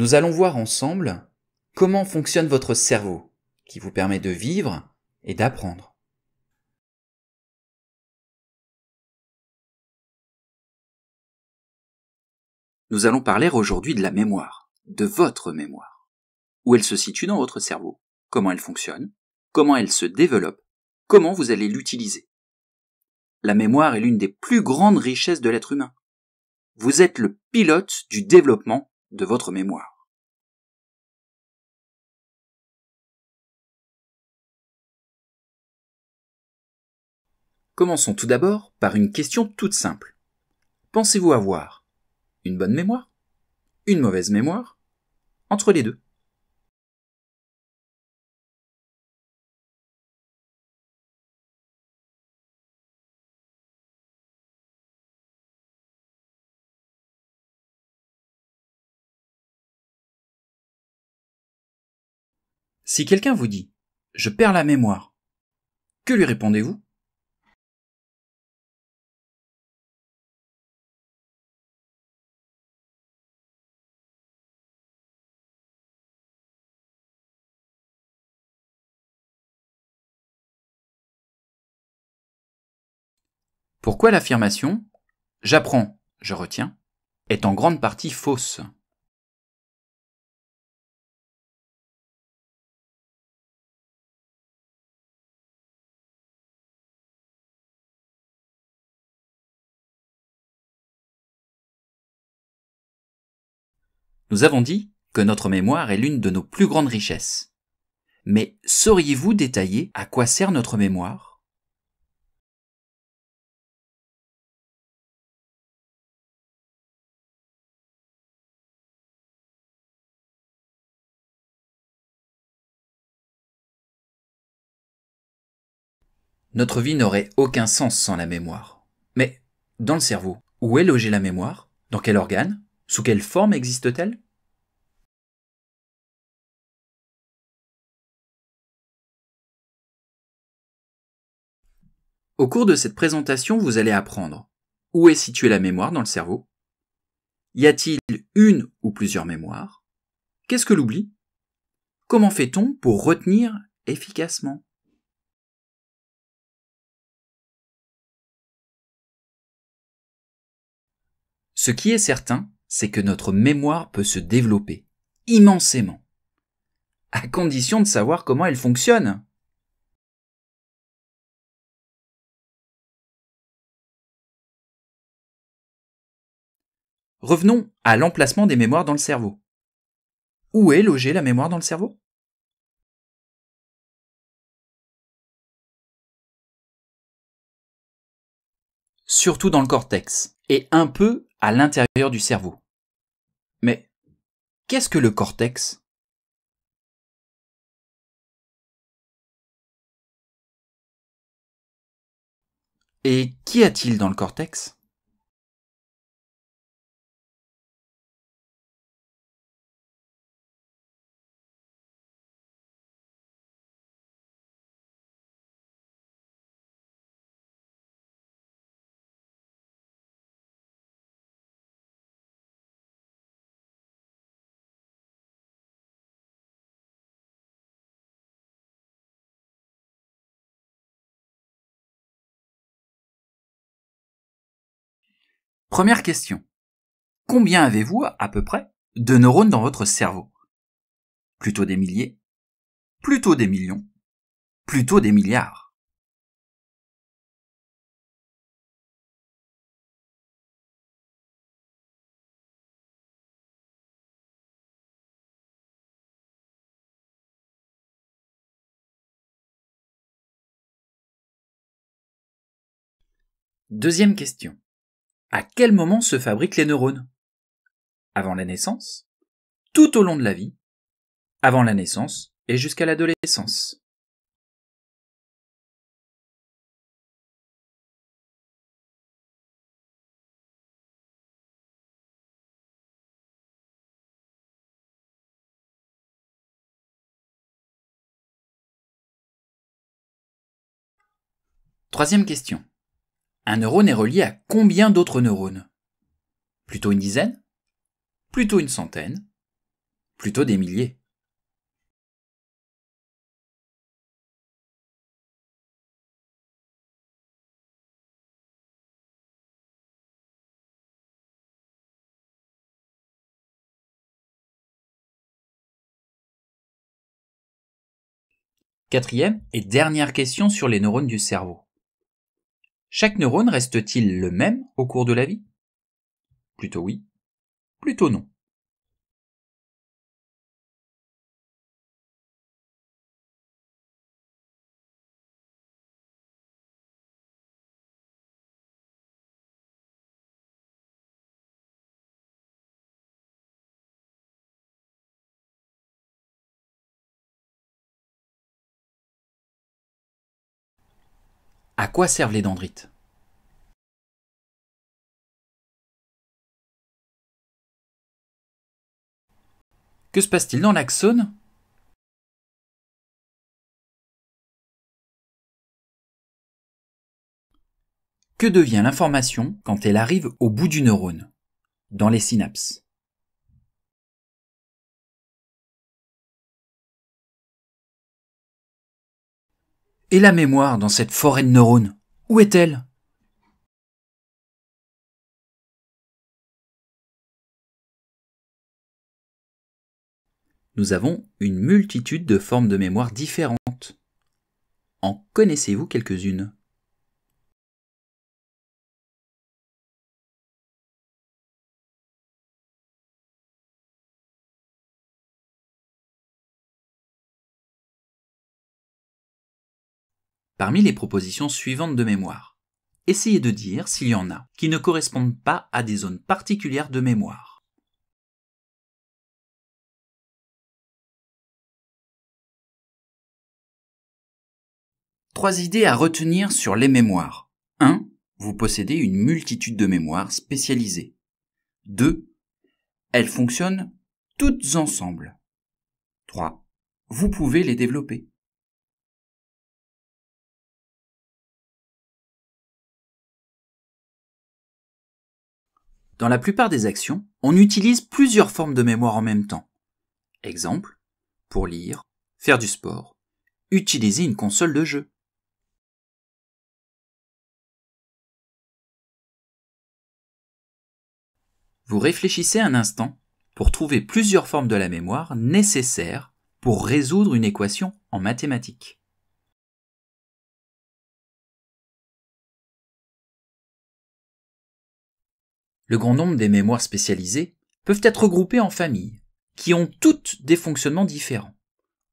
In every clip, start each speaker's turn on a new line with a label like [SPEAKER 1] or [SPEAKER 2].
[SPEAKER 1] Nous allons voir ensemble comment fonctionne votre cerveau, qui vous permet de vivre et d'apprendre. Nous allons parler aujourd'hui de la mémoire, de votre mémoire, où elle se situe dans votre cerveau, comment elle fonctionne, comment elle se développe, comment vous allez l'utiliser. La mémoire est l'une des plus grandes richesses de l'être humain. Vous êtes le pilote du développement de votre mémoire. Commençons tout d'abord par une question toute simple. Pensez-vous avoir une bonne mémoire Une mauvaise mémoire Entre les deux
[SPEAKER 2] Si quelqu'un vous dit ⁇ Je perds la mémoire ⁇ que lui répondez-vous Pourquoi l'affirmation J'apprends, je retiens est en grande partie fausse.
[SPEAKER 1] Nous avons dit que notre mémoire est l'une de nos plus grandes richesses. Mais sauriez-vous détailler à quoi sert notre mémoire Notre vie n'aurait aucun sens sans la mémoire. Mais dans le cerveau, où est logée la mémoire Dans quel organe Sous quelle forme existe-t-elle Au cours de cette présentation, vous allez apprendre où est située la mémoire dans le cerveau Y a-t-il une ou plusieurs mémoires Qu'est-ce que l'oubli Comment fait-on pour retenir efficacement Ce qui est certain, c'est que notre mémoire peut se développer immensément, à condition de savoir comment elle fonctionne.
[SPEAKER 2] Revenons à l'emplacement des mémoires dans le cerveau. Où est logée la mémoire dans le cerveau
[SPEAKER 1] Surtout dans le cortex, et un peu à l'intérieur du cerveau. Mais qu'est-ce que le cortex
[SPEAKER 2] Et qu'y a-t-il dans le cortex Première question. Combien avez-vous,
[SPEAKER 1] à peu près, de neurones dans votre cerveau Plutôt des milliers Plutôt des millions Plutôt des milliards Deuxième question. À quel moment se fabriquent les neurones Avant la naissance Tout au long de la vie Avant
[SPEAKER 2] la naissance et jusqu'à l'adolescence
[SPEAKER 1] Troisième question un neurone est relié à combien d'autres neurones Plutôt une dizaine Plutôt une centaine Plutôt des milliers Quatrième et dernière question sur les neurones du cerveau. Chaque neurone reste-t-il le même au cours de la vie
[SPEAKER 2] Plutôt oui, plutôt non. À quoi servent les dendrites Que se passe-t-il dans l'axone Que devient l'information quand elle arrive au bout du neurone, dans les synapses Et la mémoire dans cette forêt de neurones, où est-elle Nous avons une multitude de formes de mémoire différentes. En connaissez-vous quelques-unes
[SPEAKER 1] parmi les propositions suivantes de mémoire. Essayez de dire s'il y en a qui ne correspondent pas à des zones particulières de mémoire. Trois idées à retenir sur les mémoires. 1. Vous possédez une multitude de mémoires spécialisées. 2. Elles fonctionnent toutes ensemble. 3. Vous pouvez les développer. Dans la plupart des actions, on utilise plusieurs formes de mémoire en même temps. Exemple, pour lire, faire du sport, utiliser une console de jeu. Vous réfléchissez un instant pour trouver plusieurs formes de la mémoire nécessaires pour résoudre une équation en mathématiques. Le grand nombre des mémoires spécialisées peuvent être regroupées en familles, qui ont toutes des fonctionnements différents.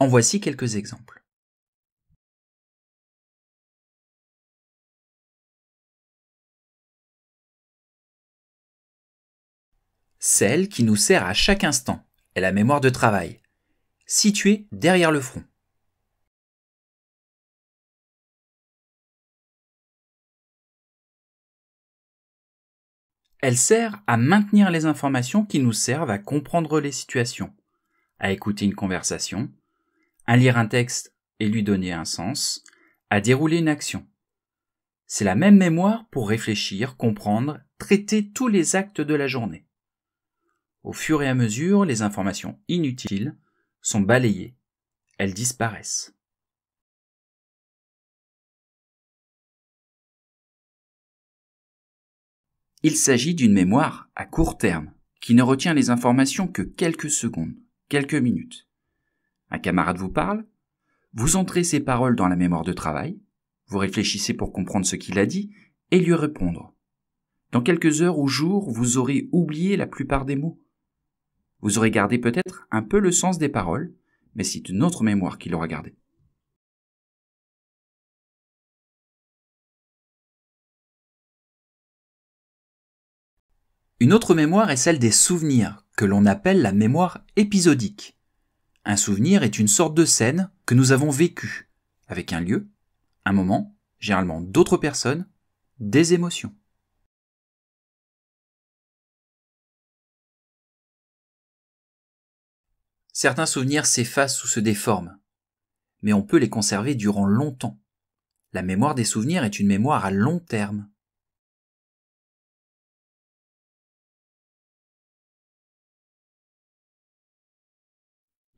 [SPEAKER 1] En voici quelques exemples.
[SPEAKER 2] Celle qui nous sert à chaque instant est la mémoire de travail, située derrière le front.
[SPEAKER 1] Elle sert à maintenir les informations qui nous servent à comprendre les situations, à écouter une conversation, à lire un texte et lui donner un sens, à dérouler une action. C'est la même mémoire pour réfléchir, comprendre, traiter tous les actes de la journée. Au fur et à mesure, les informations inutiles sont balayées, elles disparaissent. Il s'agit d'une mémoire à court terme, qui ne retient les informations que quelques secondes, quelques minutes. Un camarade vous parle, vous entrez ses paroles dans la mémoire de travail, vous réfléchissez pour comprendre ce qu'il a dit et lui répondre. Dans quelques heures ou jours, vous aurez oublié la plupart des mots. Vous aurez gardé peut-être un peu le sens des paroles, mais c'est une autre mémoire qui l'aura gardé. Une autre mémoire est celle des souvenirs, que l'on appelle la mémoire épisodique. Un souvenir est une sorte de scène que nous avons vécue, avec un lieu, un moment, généralement d'autres personnes, des émotions. Certains souvenirs s'effacent ou se déforment, mais on peut les conserver durant longtemps. La mémoire des souvenirs est une mémoire à long terme.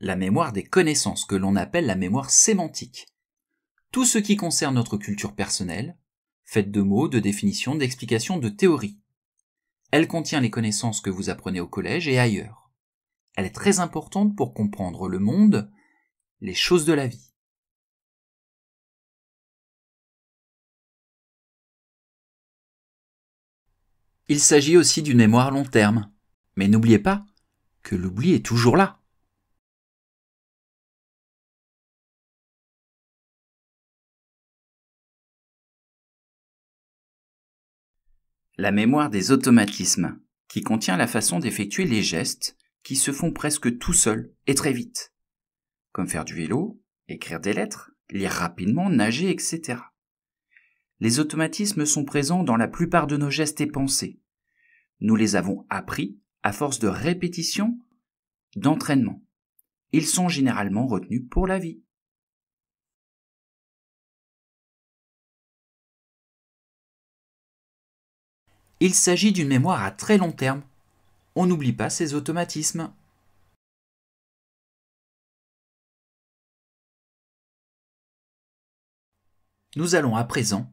[SPEAKER 2] la mémoire des
[SPEAKER 1] connaissances que l'on appelle la mémoire sémantique. Tout ce qui concerne notre culture personnelle, faite de mots, de définitions, d'explications, de théories. Elle contient les connaissances que vous apprenez au collège et ailleurs. Elle est très importante pour comprendre le monde, les choses de la vie.
[SPEAKER 2] Il s'agit aussi d'une mémoire long terme. Mais n'oubliez pas que l'oubli est toujours là.
[SPEAKER 1] la mémoire des automatismes, qui contient la façon d'effectuer les gestes qui se font presque tout seuls et très vite, comme faire du vélo, écrire des lettres, lire rapidement, nager, etc. Les automatismes sont présents dans la plupart de nos gestes et pensées. Nous les avons appris à force de répétition, d'entraînement. Ils sont généralement retenus pour la vie.
[SPEAKER 2] Il s'agit d'une mémoire à très long terme. On n'oublie pas ses automatismes. Nous allons à présent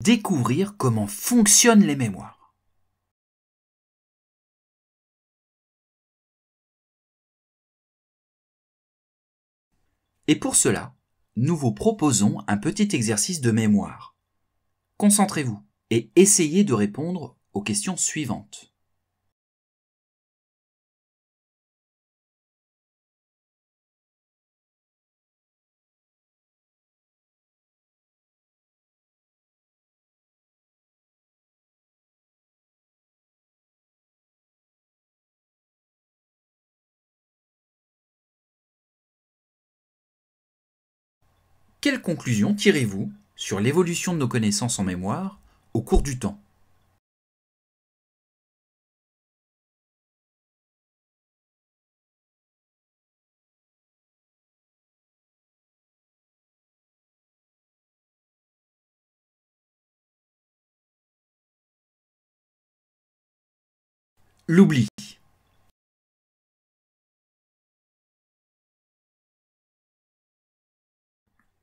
[SPEAKER 2] découvrir comment fonctionnent les mémoires.
[SPEAKER 1] Et pour cela, nous vous proposons un petit exercice de mémoire. Concentrez-vous et essayez de répondre aux questions suivantes.
[SPEAKER 2] quelle conclusion tirez-vous sur l'évolution de nos connaissances en mémoire au cours du temps l'oubli.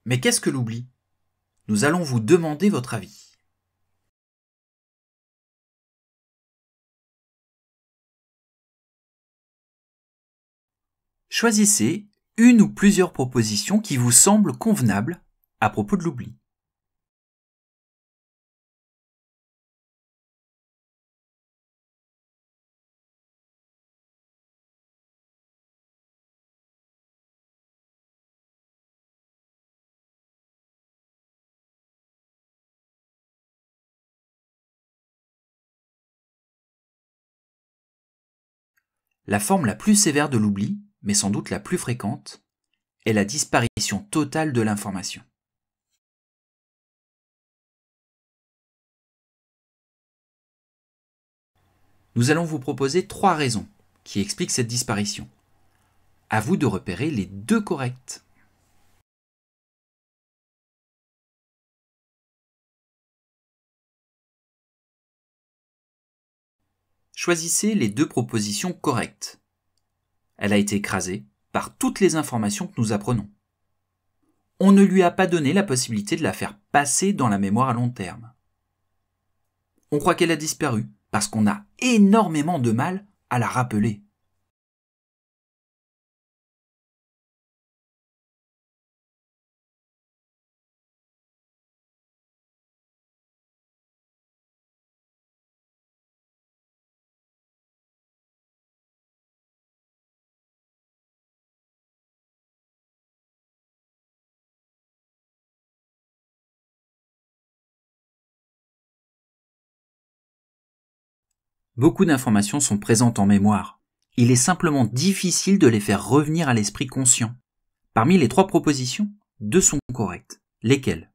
[SPEAKER 2] Mais qu'est-ce que l'oubli Nous allons vous demander votre avis. Choisissez une ou plusieurs propositions qui vous semblent convenables à propos de l'oubli.
[SPEAKER 1] La forme la plus sévère de l'oubli, mais sans doute la plus fréquente, est la disparition totale de l'information. Nous allons vous proposer trois raisons qui expliquent cette disparition. À vous de repérer les deux
[SPEAKER 2] correctes.
[SPEAKER 1] Choisissez les deux propositions correctes. Elle a été écrasée par toutes les informations que nous apprenons. On ne lui a pas donné la possibilité de la faire passer dans la mémoire à long terme. On croit qu'elle a disparu parce qu'on a énormément de mal à la rappeler. Beaucoup d'informations sont présentes en mémoire. Il est simplement difficile de les faire revenir à l'esprit conscient. Parmi les trois propositions, deux sont correctes. Lesquelles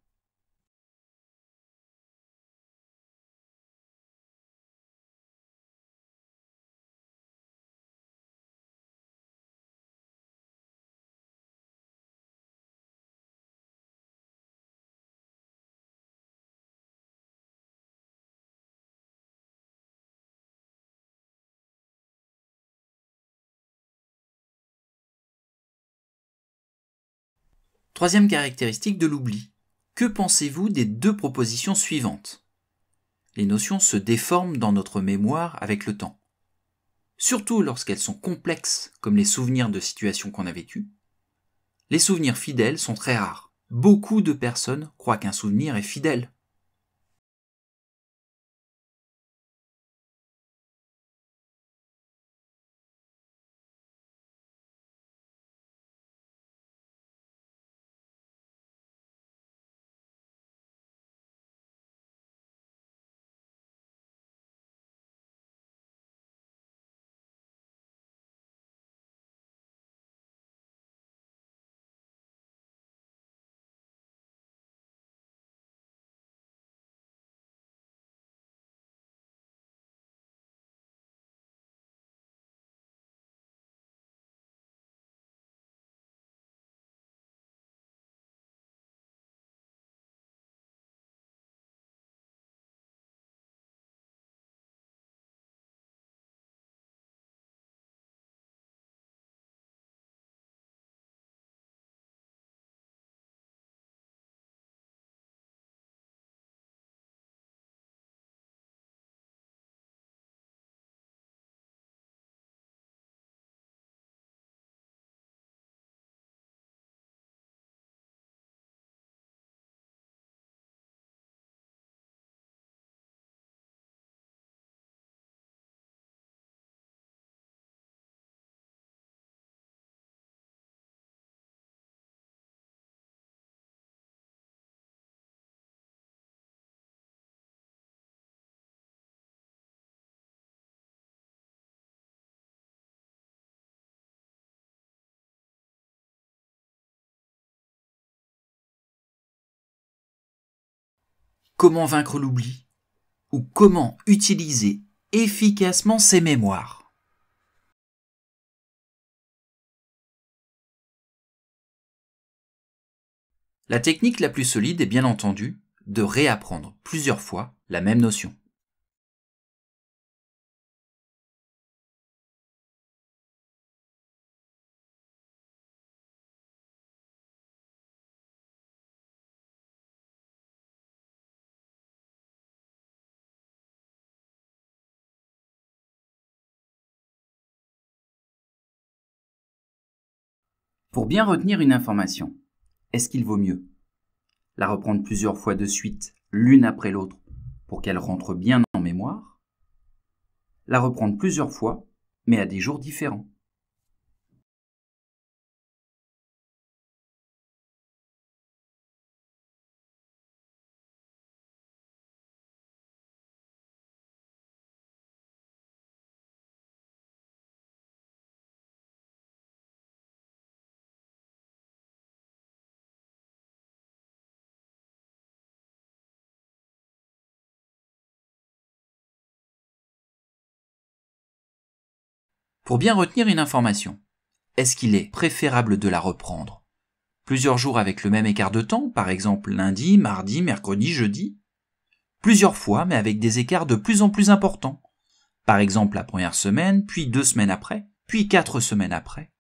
[SPEAKER 1] Troisième caractéristique de l'oubli. Que pensez-vous des deux propositions suivantes Les notions se déforment dans notre mémoire avec le temps. Surtout lorsqu'elles sont complexes, comme les souvenirs de situations qu'on a vécues. Les souvenirs fidèles sont très rares. Beaucoup de personnes croient qu'un souvenir est fidèle,
[SPEAKER 2] Comment vaincre l'oubli Ou comment utiliser efficacement ses mémoires La technique la plus solide est bien entendu de réapprendre plusieurs fois la même notion.
[SPEAKER 1] Pour bien retenir une information, est-ce qu'il vaut mieux la reprendre plusieurs fois de suite, l'une après l'autre, pour qu'elle rentre bien en mémoire La reprendre plusieurs fois, mais à des jours différents Pour bien retenir une information, est-ce qu'il est préférable de la reprendre Plusieurs jours avec le même écart de temps, par exemple lundi, mardi, mercredi, jeudi Plusieurs fois, mais avec des écarts de plus en plus importants. Par exemple la première semaine, puis deux semaines après, puis quatre semaines après.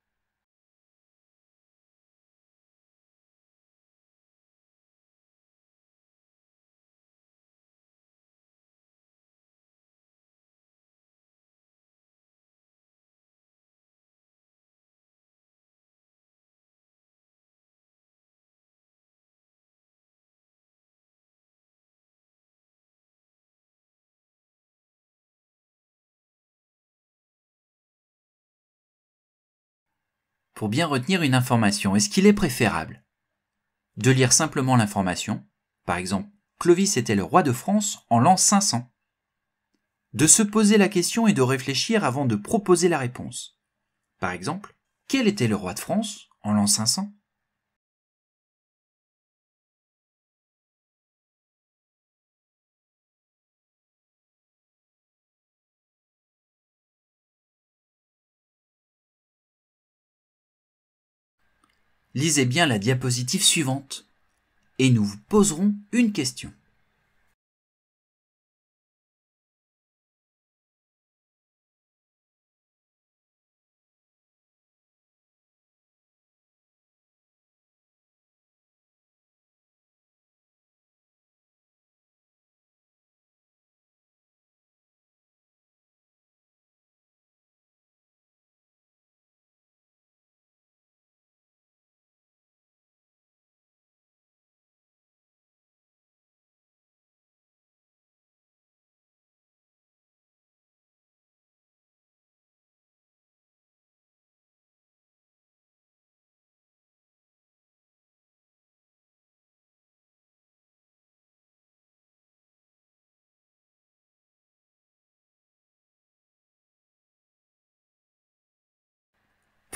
[SPEAKER 1] pour bien retenir une information Est-ce qu'il est préférable de lire simplement l'information, par exemple Clovis était le roi de France en l'an 500 De se poser la question et de réfléchir avant de proposer la réponse. Par exemple, quel était le roi de France en l'an 500
[SPEAKER 2] lisez bien la diapositive suivante et nous vous poserons une question.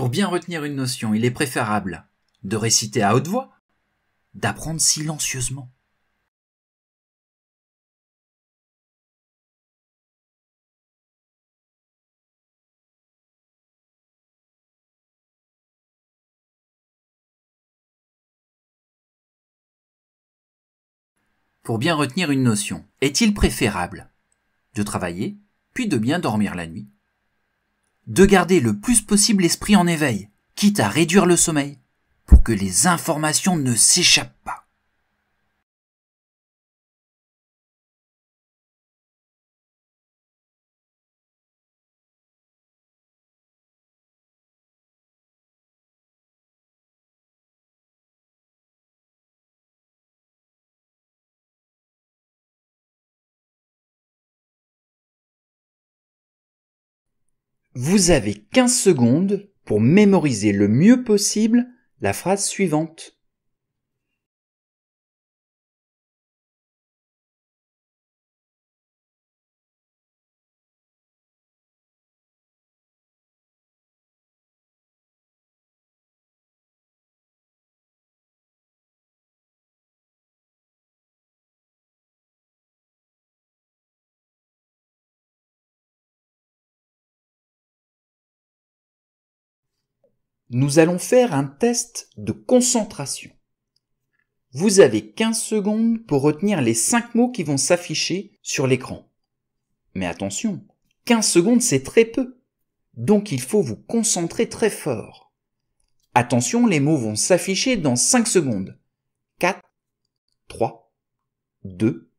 [SPEAKER 1] Pour bien retenir une notion, il est préférable de réciter à haute voix, d'apprendre silencieusement. Pour bien retenir une notion, est-il préférable de travailler, puis de bien dormir la nuit, de garder le plus possible l'esprit en éveil, quitte à réduire le sommeil, pour que les informations ne s'échappent pas. Vous avez 15 secondes pour mémoriser le mieux possible la phrase suivante. nous allons faire un test de concentration. Vous avez 15 secondes pour retenir les 5 mots qui vont s'afficher sur l'écran. Mais attention, 15 secondes c'est très peu, donc il faut vous concentrer très fort. Attention, les mots vont s'afficher dans 5 secondes. 4, 3, 2,